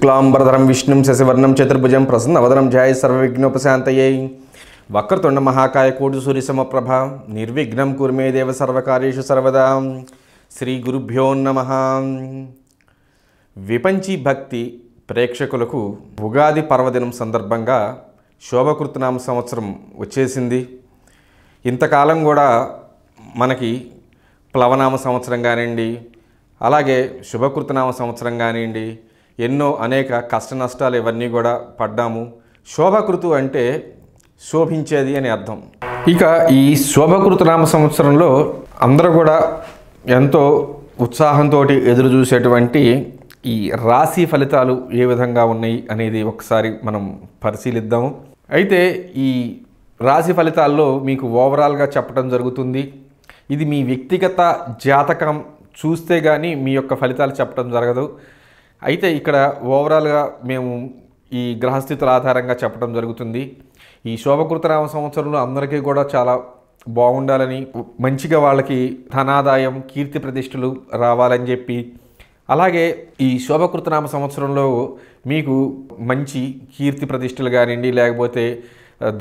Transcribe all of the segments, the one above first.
శుక్లాంబరధరం విష్ణు శశివర్ణం చతుర్భుజం ప్రసన్న ప్రసన్నవదనం జాయ సర్వవిఘ్నోపశాంతయై వక్రతుండ మహాకాయ కోటి సూర్య సమప్రభ నిర్విఘ్నం కుర్మే దేవ సర్వకార్యేషు సర్వదా శ్రీ గురుభ్యో నమ విపంచి భక్తి ప్రేక్షకులకు ఉగాది పర్వదినం సందర్భంగా శోభకృతనామ సంవత్సరం వచ్చేసింది ఇంతకాలం కూడా మనకి ప్లవనామ సంవత్సరం కానివ్వండి అలాగే శుభకృతనామ సంవత్సరం కానివ్వండి ఎన్నో అనేక కష్ట నష్టాలు ఇవన్నీ కూడా పడ్డాము శోభకృతు అంటే శోభించేది అని అర్థం ఇక ఈ శోభకృతు నామ సంవత్సరంలో అందరూ కూడా ఎంతో ఉత్సాహంతో ఎదురు చూసేటువంటి ఈ రాశి ఫలితాలు ఏ విధంగా ఉన్నాయి అనేది ఒకసారి మనం పరిశీలిద్దాము అయితే ఈ రాశి ఫలితాల్లో మీకు ఓవరాల్గా చెప్పడం జరుగుతుంది ఇది మీ వ్యక్తిగత జాతకం చూస్తే కానీ మీ యొక్క ఫలితాలు చెప్పడం జరగదు అయితే ఇక్కడ ఓవరాల్గా మేము ఈ గ్రహస్థితుల ఆధారంగా చెప్పడం జరుగుతుంది ఈ శోభకృతనామ సంవత్సరంలో అందరికీ కూడా చాలా బాగుండాలని మంచిగా వాళ్ళకి ధనాదాయం కీర్తి ప్రతిష్టలు రావాలని చెప్పి అలాగే ఈ శోభకృతనామ సంవత్సరంలో మీకు మంచి కీర్తి ప్రతిష్టలు కానివ్వండి లేకపోతే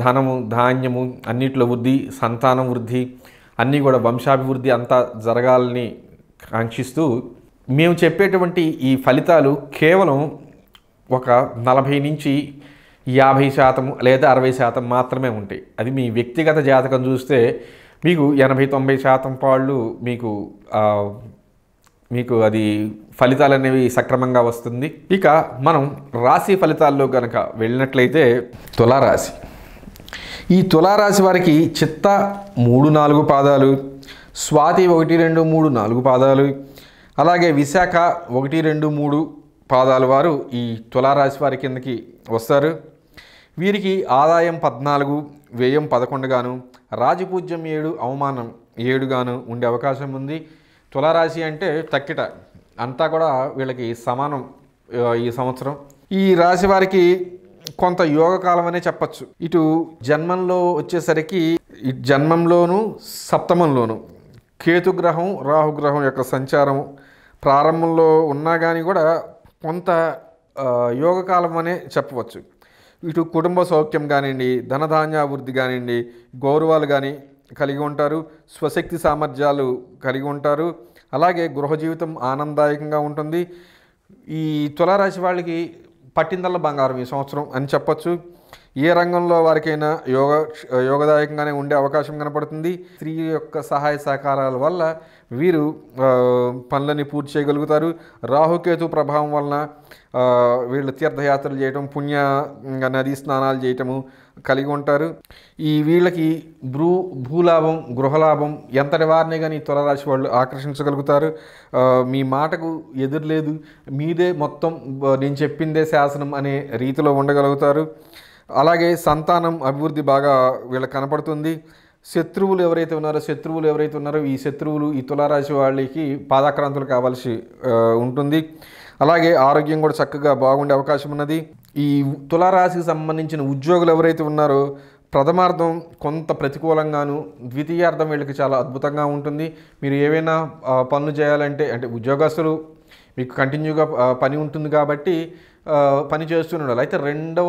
ధనము ధాన్యము అన్నిట్లో వృద్ధి సంతానం వృద్ధి అన్నీ కూడా వంశాభివృద్ధి అంతా జరగాలని కాంక్షిస్తూ మేము చెప్పేటువంటి ఈ ఫలితాలు కేవలం ఒక నలభై నుంచి యాభై శాతం లేదా అరవై శాతం మాత్రమే ఉంటాయి అది మీ వ్యక్తిగత జాతకం చూస్తే మీకు ఎనభై తొంభై శాతం పాళ్ళు మీకు మీకు అది ఫలితాలు అనేవి సక్రమంగా వస్తుంది ఇక మనం రాశి ఫలితాల్లో కనుక వెళ్ళినట్లయితే తులారాశి ఈ తులారాశి వారికి చిత్త మూడు నాలుగు పాదాలు స్వాతి ఒకటి రెండు మూడు నాలుగు పాదాలు అలాగే విశాఖ ఒకటి రెండు మూడు పాదాల వారు ఈ తులారాశి వారి కిందకి వస్తారు వీరికి ఆదాయం పద్నాలుగు వ్యయం పదకొండుగాను రాజపూజ్యం ఏడు అవమానం ఏడుగాను ఉండే అవకాశం ఉంది తులారాశి అంటే తక్కిట అంతా కూడా వీళ్ళకి సమానం ఈ సంవత్సరం ఈ రాశి వారికి కొంత యోగకాలం అనే చెప్పచ్చు ఇటు జన్మంలో వచ్చేసరికి జన్మంలోను సప్తమంలోను కేతుగ్రహం రాహుగ్రహం యొక్క సంచారం ప్రారంభంలో ఉన్నా కానీ కూడా కొంత యోగకాలం అనే చెప్పవచ్చు ఇటు కుటుంబ సౌఖ్యం కానివ్వండి ధనధాన్యాభివృద్ధి కానివ్వండి గౌరవాలు కానీ కలిగి ఉంటారు స్వశక్తి సామర్థ్యాలు కలిగి ఉంటారు అలాగే గృహ జీవితం ఆనందదాయకంగా ఉంటుంది ఈ తులారాశి వాళ్ళకి పట్టిందల్ల బంగారం ఈ సంవత్సరం అని చెప్పచ్చు ఏ రంగంలో వారికైనా యోగ యోగదాయకంగానే ఉండే అవకాశం కనపడుతుంది స్త్రీ యొక్క సహాయ సహకారాల వల్ల వీరు పనులని పూర్తి చేయగలుగుతారు రాహుకేతు ప్రభావం వలన వీళ్ళు తీర్థయాత్రలు చేయటం పుణ్య నదీ స్నానాలు చేయటము కలిగి ఉంటారు ఈ వీళ్ళకి భ్రూ భూలాభం గృహలాభం ఎంతటి వారిని కానీ తులరాశి వాళ్ళు ఆకర్షించగలుగుతారు మీ మాటకు ఎదురులేదు మీదే మొత్తం నేను చెప్పిందే శాసనం అనే రీతిలో ఉండగలుగుతారు అలాగే సంతానం అభివృద్ధి బాగా వీళ్ళకి కనపడుతుంది శత్రువులు ఎవరైతే ఉన్నారో శత్రువులు ఎవరైతే ఉన్నారో ఈ శత్రువులు ఈ తులారాశి వాళ్ళకి పాదాక్రాంతులు కావాల్సి ఉంటుంది అలాగే ఆరోగ్యం కూడా చక్కగా బాగుండే అవకాశం ఉన్నది ఈ తులారాశికి సంబంధించిన ఉద్యోగులు ఎవరైతే ఉన్నారో ప్రథమార్థం కొంత ప్రతికూలంగాను ద్వితీయార్థం వీళ్ళకి చాలా అద్భుతంగా ఉంటుంది మీరు ఏవైనా పనులు చేయాలంటే అంటే ఉద్యోగస్తులు మీకు కంటిన్యూగా పని ఉంటుంది కాబట్టి పని చేస్తూనే ఉండాలి అయితే రెండవ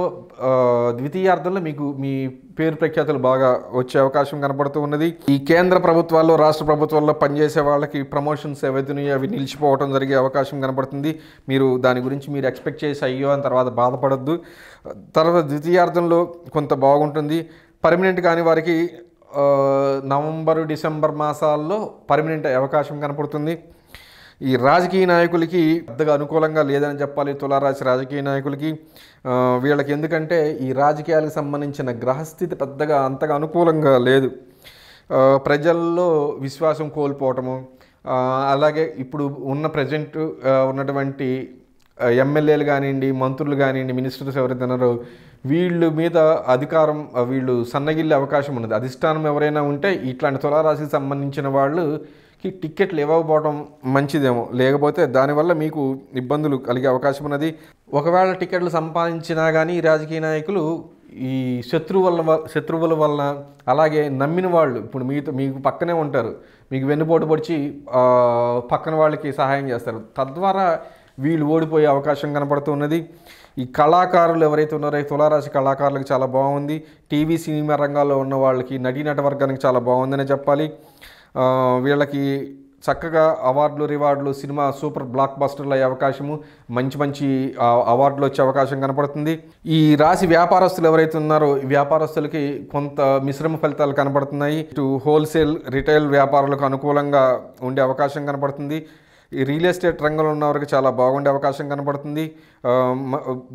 ద్వితీయార్థంలో మీకు మీ పేరు ప్రఖ్యాతులు బాగా వచ్చే అవకాశం కనబడుతూ ఉన్నది ఈ కేంద్ర ప్రభుత్వాల్లో రాష్ట్ర ప్రభుత్వాల్లో పనిచేసే వాళ్ళకి ప్రమోషన్స్ ఏవైతున్నాయో అవి నిలిచిపోవడం జరిగే అవకాశం కనబడుతుంది మీరు దాని గురించి మీరు ఎక్స్పెక్ట్ చేసి అయ్యో అని తర్వాత బాధపడద్దు తర్వాత ద్వితీయార్థంలో కొంత బాగుంటుంది పర్మనెంట్ కాని వారికి నవంబరు డిసెంబర్ మాసాల్లో పర్మనెంట్ అవకాశం కనపడుతుంది ఈ రాజకీయ నాయకులకి పెద్దగా అనుకూలంగా లేదని చెప్పాలి తులారాశి రాజకీయ నాయకులకి వీళ్ళకి ఎందుకంటే ఈ రాజకీయాలకు సంబంధించిన గ్రహస్థితి పెద్దగా అంతగా అనుకూలంగా లేదు ప్రజల్లో విశ్వాసం కోల్పోవటము అలాగే ఇప్పుడు ఉన్న ప్రజెంట్ ఉన్నటువంటి ఎమ్మెల్యేలు కానివ్వండి మంత్రులు కానివ్వండి మినిస్టర్స్ ఎవరైతే ఉన్నారో వీళ్ళ మీద అధికారం వీళ్ళు సన్నగిల్లే అవకాశం ఉన్నది అధిష్టానం ఎవరైనా ఉంటే ఇట్లాంటి తులారాశికి సంబంధించిన వాళ్ళు కి టిక్కెట్లు ఇవ్వకపోవడం మంచిదేమో లేకపోతే దానివల్ల మీకు ఇబ్బందులు కలిగే అవకాశం ఉన్నది ఒకవేళ టికెట్లు సంపాదించినా కానీ రాజకీయ నాయకులు ఈ శత్రువుల శత్రువుల వలన అలాగే నమ్మిన వాళ్ళు ఇప్పుడు మీతో మీకు పక్కనే ఉంటారు మీకు వెన్నుపోటు పొడిచి పక్కన వాళ్ళకి సహాయం చేస్తారు తద్వారా వీళ్ళు ఓడిపోయే అవకాశం కనపడుతున్నది ఈ కళాకారులు ఎవరైతే ఉన్నారో తులారాశి కళాకారులకు చాలా బాగుంది టీవీ సినిమా రంగాల్లో ఉన్న వాళ్ళకి నటీ నటవర్గానికి చాలా బాగుందనే చెప్పాలి వీళ్ళకి చక్కగా అవార్డులు రివార్డులు సినిమా సూపర్ బ్లాక్ బస్టర్లు అయ్యే అవకాశము మంచి మంచి అవార్డులు వచ్చే అవకాశం కనపడుతుంది ఈ రాశి వ్యాపారస్తులు ఎవరైతే ఉన్నారో వ్యాపారస్తులకి కొంత మిశ్రమ ఫలితాలు కనపడుతున్నాయి ఇటు హోల్సేల్ రిటైల్ వ్యాపారులకు అనుకూలంగా ఉండే అవకాశం కనపడుతుంది ఈ రియల్ ఎస్టేట్ రంగంలో ఉన్నవారికి చాలా బాగుండే అవకాశం కనబడుతుంది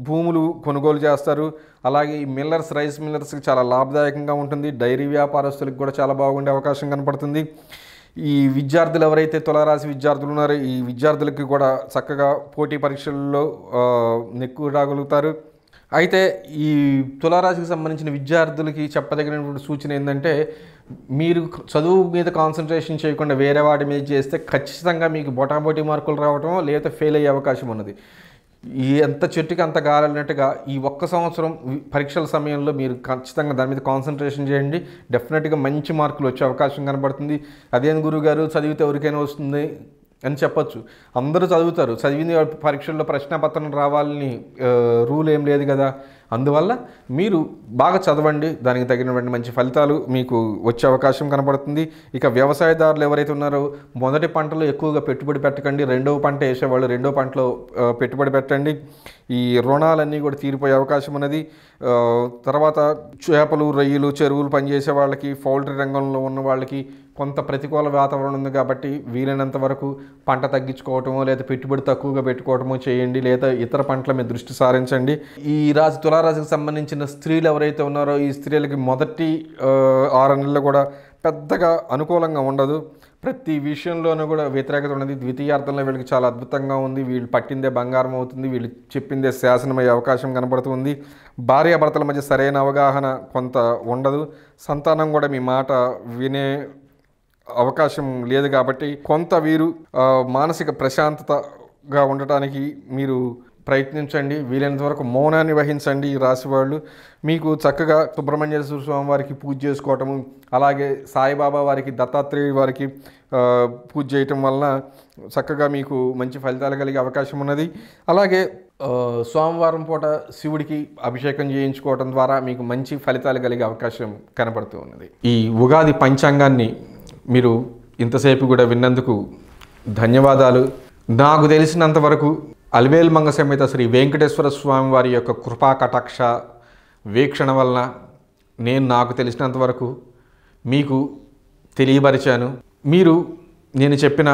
భూములు కొనుగోలు చేస్తారు అలాగే ఈ మిల్లర్స్ రైస్ మిల్లర్స్కి చాలా లాభదాయకంగా ఉంటుంది డైరీ వ్యాపారస్తులకు కూడా చాలా బాగుండే అవకాశం కనపడుతుంది ఈ విద్యార్థులు ఎవరైతే తులారాశి విద్యార్థులు ఉన్నారో ఈ విద్యార్థులకి కూడా చక్కగా పోటీ పరీక్షల్లో నెక్కు రాగలుగుతారు అయితే ఈ తులారాశికి సంబంధించిన విద్యార్థులకి చెప్పదగినటువంటి సూచన ఏంటంటే మీరు చదువు మీద కాన్సన్ట్రేషన్ చేయకుండా వేరే వాటి మీద చేస్తే ఖచ్చితంగా మీకు బొటాబోటీ మార్కులు రావడం లేకపోతే ఫెయిల్ అయ్యే అవకాశం ఉన్నది ఈ ఎంత చెట్టుకి అంత గాలినట్టుగా ఈ ఒక్క సంవత్సరం పరీక్షల సమయంలో మీరు ఖచ్చితంగా దాని మీద కాన్సన్ట్రేషన్ చేయండి డెఫినెట్గా మంచి మార్కులు వచ్చే అవకాశం కనబడుతుంది అదేం గురువు గారు చదివితే ఎవరికైనా వస్తుంది అని చెప్పొచ్చు అందరూ చదువుతారు చదివిన పరీక్షల్లో ప్రశ్నపత్రం రావాలని రూల్ ఏం లేదు కదా అందువల్ల మీరు బాగా చదవండి దానికి తగినటువంటి మంచి ఫలితాలు మీకు వచ్చే అవకాశం కనపడుతుంది ఇక వ్యవసాయదారులు ఎవరైతే ఉన్నారో మొదటి పంటలో ఎక్కువగా పెట్టుబడి పెట్టకండి రెండవ పంట వేసేవాళ్ళు రెండవ పంటలో పెట్టుబడి పెట్టండి ఈ రుణాలన్నీ కూడా తీరిపోయే అవకాశం ఉన్నది తర్వాత చేపలు రొయ్యలు చెరువులు పనిచేసే వాళ్ళకి పౌల్ట్రీ రంగంలో ఉన్న వాళ్ళకి కొంత ప్రతికూల వాతావరణం ఉంది కాబట్టి వీలైనంత వరకు పంట తగ్గించుకోవటమో లేదా పెట్టుబడి తక్కువగా పెట్టుకోవటమో చేయండి లేదా ఇతర పంటల మీద దృష్టి సారించండి ఈ రాశి తులారాశికి సంబంధించిన స్త్రీలు ఎవరైతే ఉన్నారో ఈ స్త్రీలకి మొదటి ఆరు నెలలు కూడా పెద్దగా అనుకూలంగా ఉండదు ప్రతి విషయంలోనూ కూడా వ్యతిరేకత ఉన్నది ద్వితీయార్థంలో వీళ్ళకి చాలా అద్భుతంగా ఉంది వీళ్ళు పట్టిందే బంగారం అవుతుంది వీళ్ళు చెప్పిందే శాసనమయ్యే అవకాశం కనబడుతుంది భార్యాభర్తల మధ్య సరైన అవగాహన కొంత ఉండదు సంతానం కూడా మీ మాట వినే అవకాశం లేదు కాబట్టి కొంత వీరు మానసిక ప్రశాంతతగా ఉండటానికి మీరు ప్రయత్నించండి వీలైనంత వరకు మౌనాన్ని వహించండి రాసి వాళ్ళు మీకు చక్కగా సుబ్రహ్మణ్య స్వామి వారికి పూజ చేసుకోవటము అలాగే సాయిబాబా వారికి దత్తాత్రేయ వారికి పూజ చేయటం వలన చక్కగా మీకు మంచి ఫలితాలు కలిగే అవకాశం ఉన్నది అలాగే సోమవారం పూట శివుడికి అభిషేకం చేయించుకోవటం ద్వారా మీకు మంచి ఫలితాలు కలిగే అవకాశం కనబడుతూ ఉన్నది ఈ ఉగాది పంచాంగాన్ని మీరు ఇంతసేపు కూడా విన్నందుకు ధన్యవాదాలు నాకు తెలిసినంత వరకు అలివేల్ మంగ సమేత శ్రీ వెంకటేశ్వర స్వామి వారి యొక్క కృపా కటాక్ష వీక్షణ వలన నేను నాకు తెలిసినంత వరకు మీకు తెలియపరిచాను మీరు నేను చెప్పిన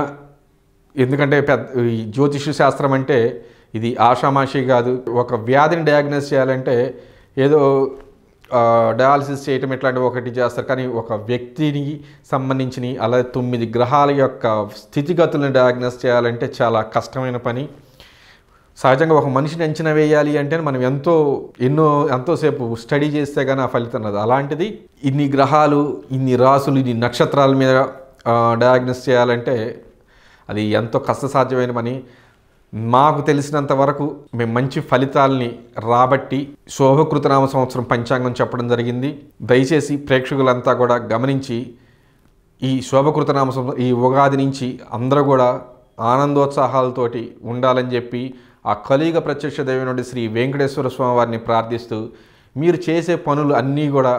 ఎందుకంటే పెద్ద జ్యోతిష్య శాస్త్రం అంటే ఇది ఆషామాషి కాదు ఒక వ్యాధిని డయాగ్నోస్ చేయాలంటే ఏదో డయాలసిస్ చేయటం ఇట్లాంటివి ఒకటి చేస్తారు కానీ ఒక వ్యక్తిని సంబంధించిన అలాగే తొమ్మిది గ్రహాల యొక్క స్థితిగతులను డయాగ్నోస్ చేయాలంటే చాలా కష్టమైన పని సహజంగా ఒక మనిషిని అంచనా వేయాలి అంటే మనం ఎంతో ఎన్నో ఎంతోసేపు స్టడీ చేస్తే కానీ ఆ ఫలితం అది అలాంటిది ఇన్ని గ్రహాలు ఇన్ని రాసులు ఇన్ని నక్షత్రాల మీద డయాగ్నోస్ చేయాలంటే అది ఎంతో కష్టసాధ్యమైన పని మాకు తెలిసినంత వరకు మేము మంచి ఫలితాలని రాబట్టి శోభకృతనామ సంవత్సరం పంచాంగం చెప్పడం జరిగింది దయచేసి ప్రేక్షకులంతా కూడా గమనించి ఈ శోభకృతనామ సంవత్సరం ఈ ఉగాది నుంచి అందరూ కూడా ఆనందోత్సాహాలతోటి ఉండాలని చెప్పి ఆ కలియుగ ప్రత్యక్ష దైవం నుండి శ్రీ వెంకటేశ్వర స్వామి వారిని ప్రార్థిస్తూ మీరు చేసే పనులు అన్నీ కూడా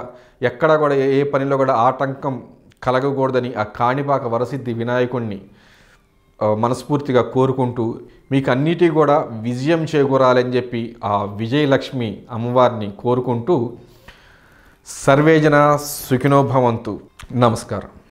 ఎక్కడా కూడా ఏ పనిలో కూడా ఆటంకం కలగకూడదని ఆ కాణిపాక వరసిద్ధి వినాయకుణ్ణి మనస్ఫూర్తిగా కోరుకుంటూ మీకు అన్నిటికీ కూడా విజయం చేకూరాలని చెప్పి ఆ విజయలక్ష్మి అమ్మవారిని కోరుకుంటూ సర్వేజన సుఖినోభవంతు నమస్కారం